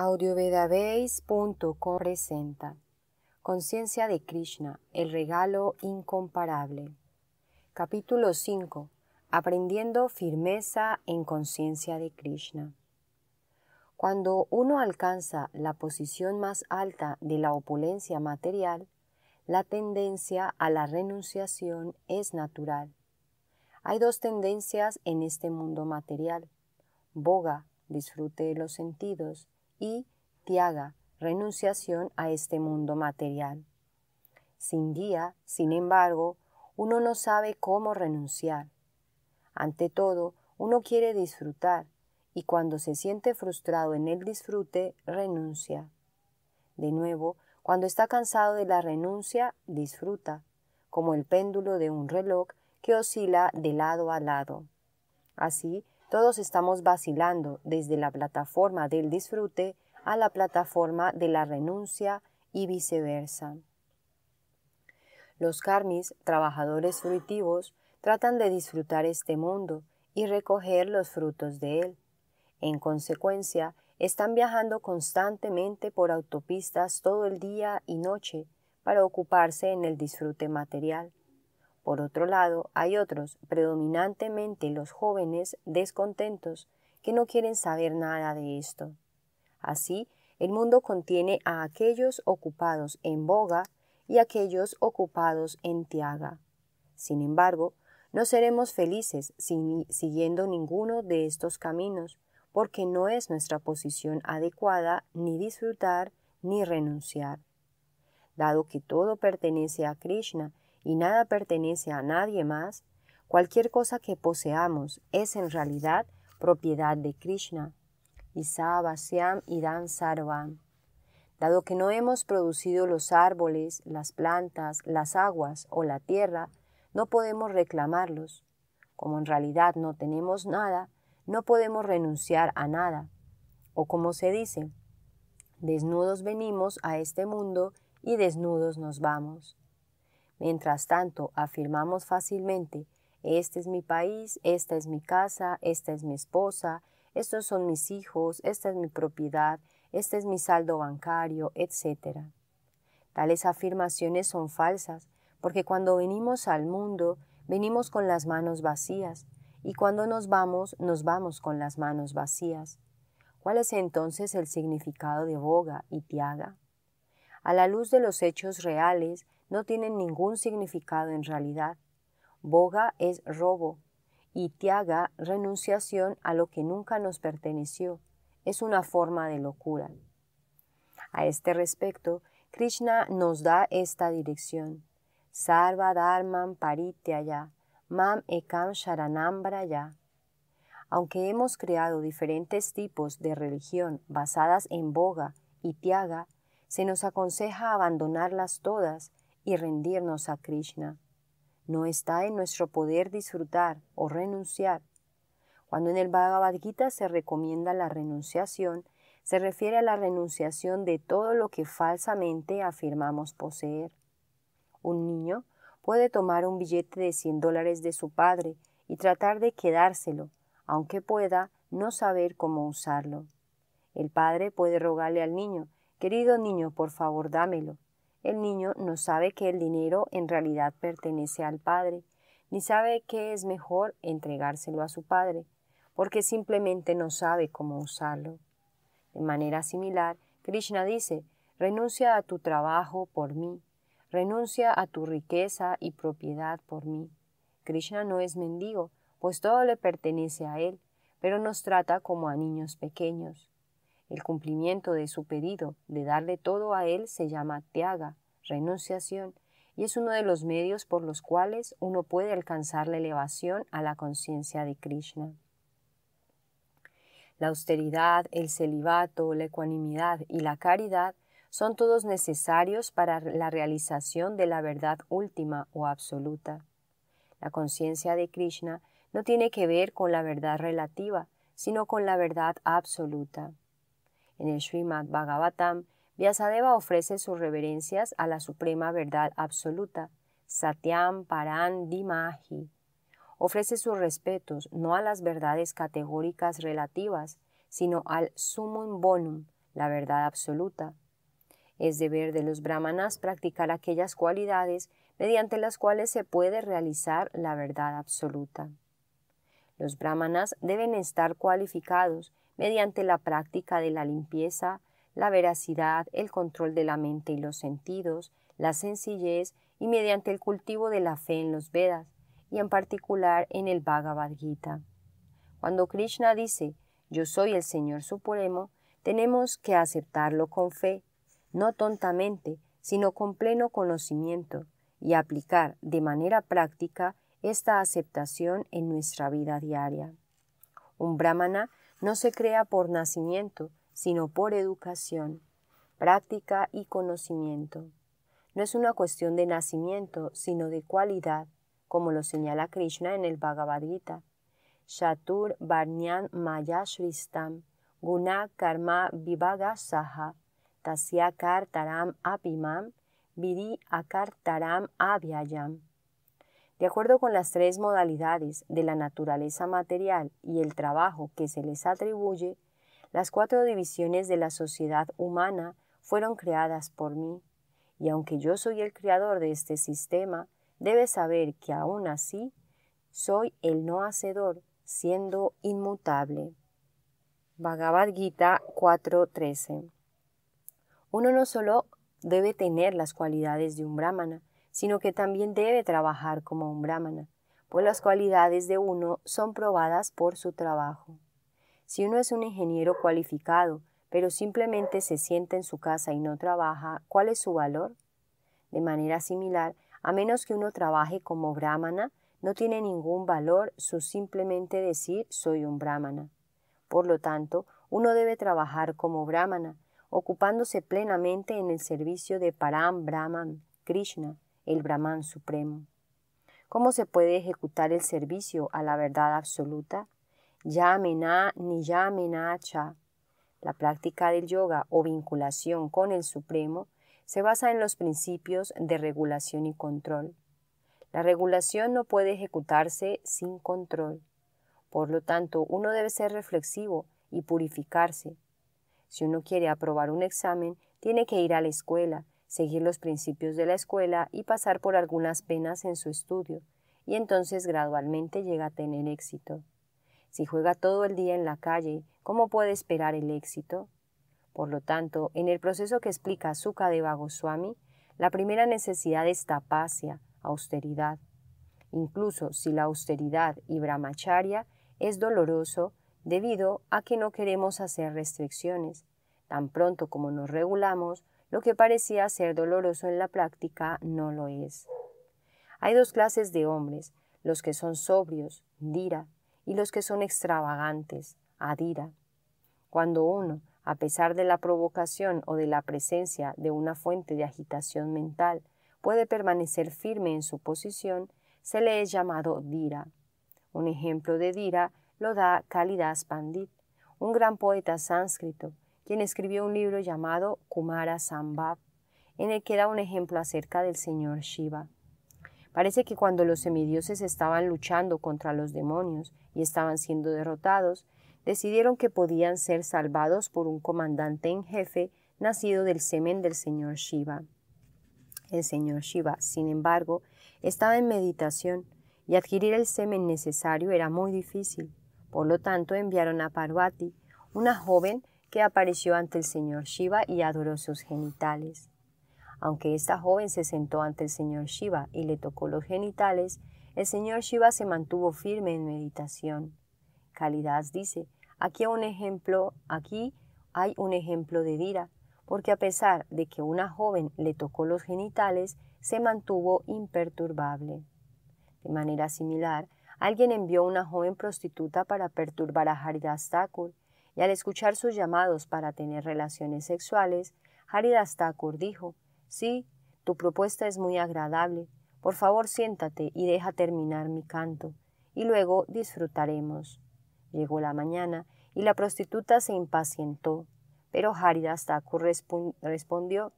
audiovedabase.com presenta Conciencia de Krishna, el regalo incomparable. Capítulo 5. Aprendiendo firmeza en conciencia de Krishna. Cuando uno alcanza la posición más alta de la opulencia material, la tendencia a la renunciación es natural. Hay dos tendencias en este mundo material, boga, disfrute de los sentidos, y Tiaga, renunciación a este mundo material. Sin día, sin embargo, uno no sabe cómo renunciar. Ante todo, uno quiere disfrutar y cuando se siente frustrado en el disfrute, renuncia. De nuevo, cuando está cansado de la renuncia, disfruta, como el péndulo de un reloj que oscila de lado a lado. Así, todos estamos vacilando desde la plataforma del disfrute a la plataforma de la renuncia y viceversa. Los carmis, trabajadores fruitivos, tratan de disfrutar este mundo y recoger los frutos de él. En consecuencia, están viajando constantemente por autopistas todo el día y noche para ocuparse en el disfrute material. Por otro lado, hay otros, predominantemente los jóvenes descontentos, que no quieren saber nada de esto. Así, el mundo contiene a aquellos ocupados en boga y aquellos ocupados en tiaga. Sin embargo, no seremos felices siguiendo ninguno de estos caminos, porque no es nuestra posición adecuada ni disfrutar ni renunciar. Dado que todo pertenece a Krishna y nada pertenece a nadie más, cualquier cosa que poseamos es en realidad propiedad de Krishna. y y Dado que no hemos producido los árboles, las plantas, las aguas o la tierra, no podemos reclamarlos. Como en realidad no tenemos nada, no podemos renunciar a nada. O como se dice, desnudos venimos a este mundo y desnudos nos vamos. Mientras tanto, afirmamos fácilmente, este es mi país, esta es mi casa, esta es mi esposa, estos son mis hijos, esta es mi propiedad, este es mi saldo bancario, etc. Tales afirmaciones son falsas, porque cuando venimos al mundo, venimos con las manos vacías, y cuando nos vamos, nos vamos con las manos vacías. ¿Cuál es entonces el significado de boga y tiaga? A la luz de los hechos reales, no tienen ningún significado en realidad. Boga es robo y tiaga renunciación a lo que nunca nos perteneció. Es una forma de locura. A este respecto, Krishna nos da esta dirección. Sarva Dharmam Parityaya, Mam Ekam Sharanam Aunque hemos creado diferentes tipos de religión basadas en boga y tiaga, se nos aconseja abandonarlas todas y rendirnos a Krishna. No está en nuestro poder disfrutar o renunciar. Cuando en el Bhagavad Gita se recomienda la renunciación, se refiere a la renunciación de todo lo que falsamente afirmamos poseer. Un niño puede tomar un billete de 100 dólares de su padre y tratar de quedárselo, aunque pueda no saber cómo usarlo. El padre puede rogarle al niño, querido niño, por favor dámelo, el niño no sabe que el dinero en realidad pertenece al padre, ni sabe que es mejor entregárselo a su padre, porque simplemente no sabe cómo usarlo. De manera similar, Krishna dice, renuncia a tu trabajo por mí, renuncia a tu riqueza y propiedad por mí. Krishna no es mendigo, pues todo le pertenece a él, pero nos trata como a niños pequeños. El cumplimiento de su pedido de darle todo a Él se llama tiaga, renunciación, y es uno de los medios por los cuales uno puede alcanzar la elevación a la conciencia de Krishna. La austeridad, el celibato, la ecuanimidad y la caridad son todos necesarios para la realización de la verdad última o absoluta. La conciencia de Krishna no tiene que ver con la verdad relativa, sino con la verdad absoluta. En el Srimad Bhagavatam, Vyasadeva ofrece sus reverencias a la suprema verdad absoluta, Satyam Dimahi. Ofrece sus respetos no a las verdades categóricas relativas, sino al Summum Bonum, la verdad absoluta. Es deber de los brahmanas practicar aquellas cualidades mediante las cuales se puede realizar la verdad absoluta. Los brahmanas deben estar cualificados mediante la práctica de la limpieza, la veracidad, el control de la mente y los sentidos, la sencillez y mediante el cultivo de la fe en los Vedas y en particular en el Bhagavad Gita. Cuando Krishna dice, yo soy el Señor Supremo, tenemos que aceptarlo con fe, no tontamente, sino con pleno conocimiento, y aplicar de manera práctica esta aceptación en nuestra vida diaria. Un brahmana no se crea por nacimiento, sino por educación, práctica y conocimiento. No es una cuestión de nacimiento, sino de cualidad, como lo señala Krishna en el Bhagavad Gita. Shatur Varnyan Maya Guna Karma Vivaga Saha Tasya Kartaram Apimam Vidi Akartaram avyayam. De acuerdo con las tres modalidades de la naturaleza material y el trabajo que se les atribuye, las cuatro divisiones de la sociedad humana fueron creadas por mí, y aunque yo soy el creador de este sistema, debe saber que aún así soy el no hacedor, siendo inmutable. Bhagavad Gita 4:13 Uno no solo debe tener las cualidades de un brahmana, sino que también debe trabajar como un brahmana, pues las cualidades de uno son probadas por su trabajo. Si uno es un ingeniero cualificado, pero simplemente se sienta en su casa y no trabaja, ¿cuál es su valor? De manera similar, a menos que uno trabaje como brahmana, no tiene ningún valor su simplemente decir soy un brahmana. Por lo tanto, uno debe trabajar como brahmana, ocupándose plenamente en el servicio de Param Brahman, Krishna, el Brahman Supremo. ¿Cómo se puede ejecutar el servicio a la verdad absoluta? mená ni yamenacha. La práctica del yoga o vinculación con el Supremo se basa en los principios de regulación y control. La regulación no puede ejecutarse sin control. Por lo tanto, uno debe ser reflexivo y purificarse. Si uno quiere aprobar un examen, tiene que ir a la escuela seguir los principios de la escuela y pasar por algunas penas en su estudio, y entonces gradualmente llega a tener éxito. Si juega todo el día en la calle, ¿cómo puede esperar el éxito? Por lo tanto, en el proceso que explica de Goswami, la primera necesidad es tapacia, austeridad. Incluso si la austeridad y brahmacharya es doloroso debido a que no queremos hacer restricciones. Tan pronto como nos regulamos, lo que parecía ser doloroso en la práctica no lo es. Hay dos clases de hombres, los que son sobrios, dira, y los que son extravagantes, adira. Cuando uno, a pesar de la provocación o de la presencia de una fuente de agitación mental, puede permanecer firme en su posición, se le es llamado dira. Un ejemplo de dira lo da Kalidas Pandit, un gran poeta sánscrito, quien escribió un libro llamado Kumara Sambhav, en el que da un ejemplo acerca del señor Shiva. Parece que cuando los semidioses estaban luchando contra los demonios y estaban siendo derrotados, decidieron que podían ser salvados por un comandante en jefe nacido del semen del señor Shiva. El señor Shiva, sin embargo, estaba en meditación y adquirir el semen necesario era muy difícil. Por lo tanto, enviaron a Parvati, una joven que apareció ante el señor Shiva y adoró sus genitales. Aunque esta joven se sentó ante el señor Shiva y le tocó los genitales, el señor Shiva se mantuvo firme en meditación. Calidad dice, aquí hay un ejemplo, aquí hay un ejemplo de Dira, porque a pesar de que una joven le tocó los genitales, se mantuvo imperturbable. De manera similar, alguien envió una joven prostituta para perturbar a Haridas Thakur y al escuchar sus llamados para tener relaciones sexuales, Haridas Thakur dijo, Sí, tu propuesta es muy agradable. Por favor, siéntate y deja terminar mi canto, y luego disfrutaremos. Llegó la mañana y la prostituta se impacientó, pero Haridas Thakur respondió,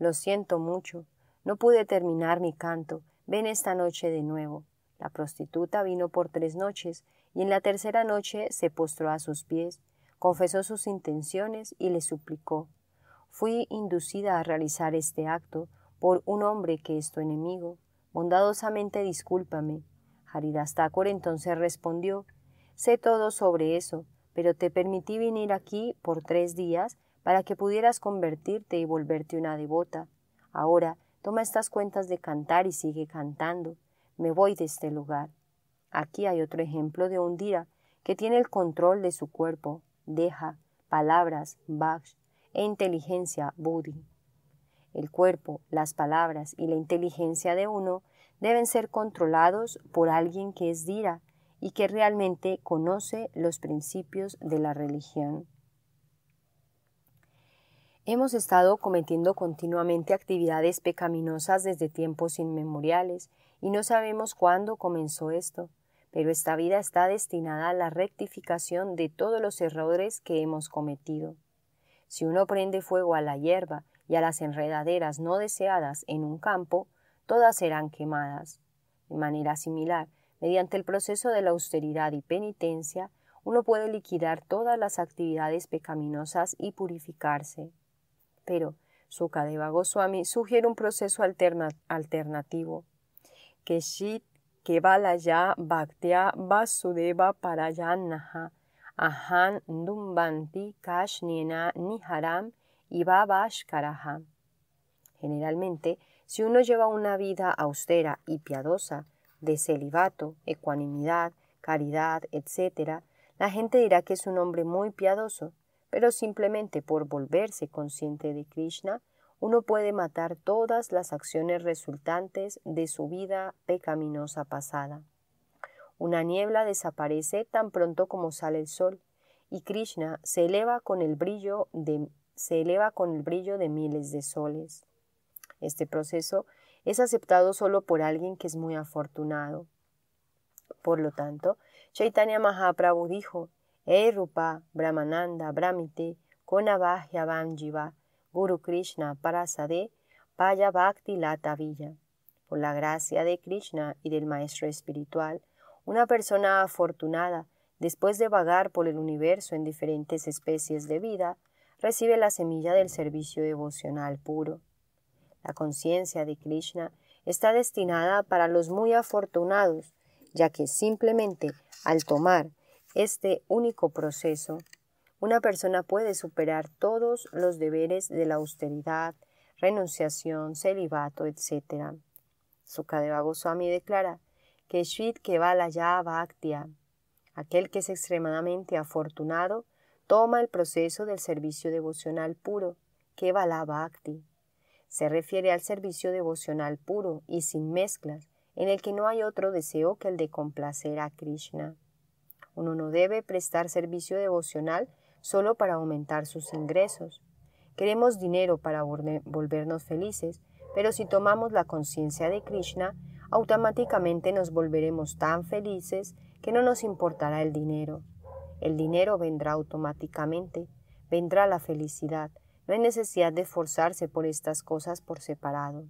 Lo siento mucho, no pude terminar mi canto, ven esta noche de nuevo. La prostituta vino por tres noches y en la tercera noche se postró a sus pies confesó sus intenciones y le suplicó, fui inducida a realizar este acto por un hombre que es tu enemigo, bondadosamente discúlpame. Haridas entonces respondió, sé todo sobre eso, pero te permití venir aquí por tres días para que pudieras convertirte y volverte una devota. Ahora, toma estas cuentas de cantar y sigue cantando. Me voy de este lugar. Aquí hay otro ejemplo de un dira que tiene el control de su cuerpo, deja, palabras, bhaksh, e inteligencia, buddhi. El cuerpo, las palabras y la inteligencia de uno deben ser controlados por alguien que es dira y que realmente conoce los principios de la religión. Hemos estado cometiendo continuamente actividades pecaminosas desde tiempos inmemoriales y no sabemos cuándo comenzó esto pero esta vida está destinada a la rectificación de todos los errores que hemos cometido. Si uno prende fuego a la hierba y a las enredaderas no deseadas en un campo, todas serán quemadas. De manera similar, mediante el proceso de la austeridad y penitencia, uno puede liquidar todas las actividades pecaminosas y purificarse. Pero Sukadeva Goswami sugiere un proceso alternativo. Keshit Kevalaya Bhaktya Vasudeva Parayanaha Ahan Dumbanti Kashnena Niharam y Generalmente, si uno lleva una vida austera y piadosa, de celibato, ecuanimidad, caridad, etc., la gente dirá que es un hombre muy piadoso, pero simplemente por volverse consciente de Krishna, uno puede matar todas las acciones resultantes de su vida pecaminosa pasada. Una niebla desaparece tan pronto como sale el sol, y Krishna se eleva con el brillo de, miles de soles. Este proceso es aceptado solo por alguien que es muy afortunado. Por lo tanto, Chaitanya Mahaprabhu dijo, Erupa Rupa, Brahmananda, Brahmite, Konavahyavam Jiva, Guru Krishna Parasade Paya Bhakti Lata Por la gracia de Krishna y del Maestro Espiritual, una persona afortunada, después de vagar por el universo en diferentes especies de vida, recibe la semilla del servicio devocional puro. La conciencia de Krishna está destinada para los muy afortunados, ya que simplemente al tomar este único proceso una persona puede superar todos los deberes de la austeridad, renunciación, celibato, etc. Sukadeva Goswami declara que Shvit ya Bhaktia, aquel que es extremadamente afortunado, toma el proceso del servicio devocional puro, Kevala Bhakti. Se refiere al servicio devocional puro y sin mezclas, en el que no hay otro deseo que el de complacer a Krishna. Uno no debe prestar servicio devocional solo para aumentar sus ingresos. Queremos dinero para volvernos felices, pero si tomamos la conciencia de Krishna, automáticamente nos volveremos tan felices que no nos importará el dinero. El dinero vendrá automáticamente, vendrá la felicidad. No hay necesidad de forzarse por estas cosas por separado.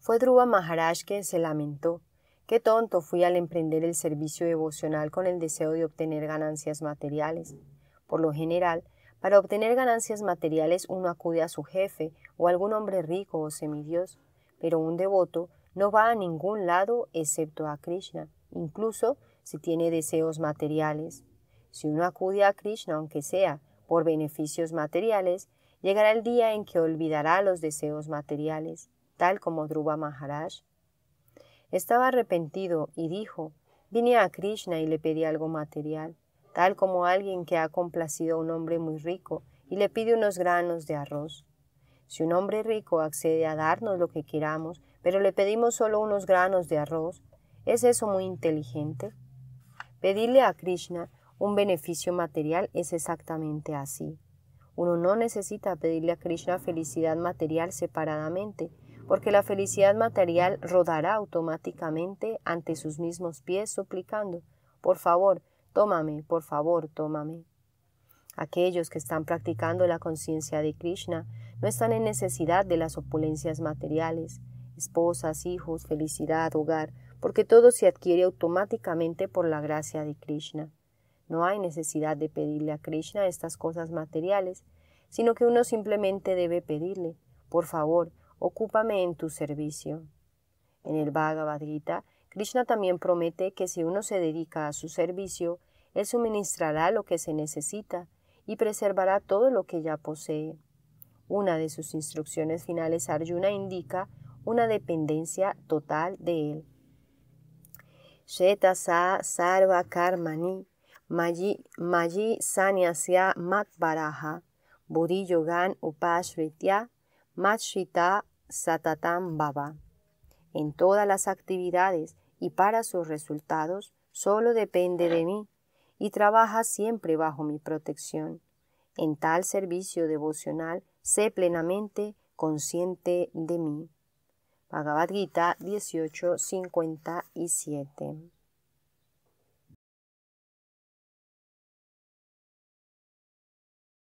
Fue Dhruva Maharaj quien se lamentó. Qué tonto fui al emprender el servicio devocional con el deseo de obtener ganancias materiales. Por lo general, para obtener ganancias materiales uno acude a su jefe o algún hombre rico o semidios, pero un devoto no va a ningún lado excepto a Krishna, incluso si tiene deseos materiales. Si uno acude a Krishna, aunque sea por beneficios materiales, llegará el día en que olvidará los deseos materiales, tal como Dhruva Maharaj estaba arrepentido y dijo, vine a Krishna y le pedí algo material, tal como alguien que ha complacido a un hombre muy rico y le pide unos granos de arroz. Si un hombre rico accede a darnos lo que queramos, pero le pedimos solo unos granos de arroz, ¿es eso muy inteligente? Pedirle a Krishna un beneficio material es exactamente así. Uno no necesita pedirle a Krishna felicidad material separadamente, porque la felicidad material rodará automáticamente ante sus mismos pies suplicando, por favor, tómame, por favor, tómame. Aquellos que están practicando la conciencia de Krishna no están en necesidad de las opulencias materiales, esposas, hijos, felicidad, hogar, porque todo se adquiere automáticamente por la gracia de Krishna. No hay necesidad de pedirle a Krishna estas cosas materiales, sino que uno simplemente debe pedirle, por favor, ocúpame en tu servicio. En el Bhagavad Gita, Krishna también promete que si uno se dedica a su servicio, él suministrará lo que se necesita y preservará todo lo que ya posee. Una de sus instrucciones finales Arjuna indica una dependencia total de él. Shetasa sarva karmani maji sanyasya Matvaraha buddhi yogan upashritya Matshita Satatam Baba. En todas las actividades y para sus resultados solo depende de mí y trabaja siempre bajo mi protección. En tal servicio devocional sé plenamente consciente de mí. Bhagavad Gita 1857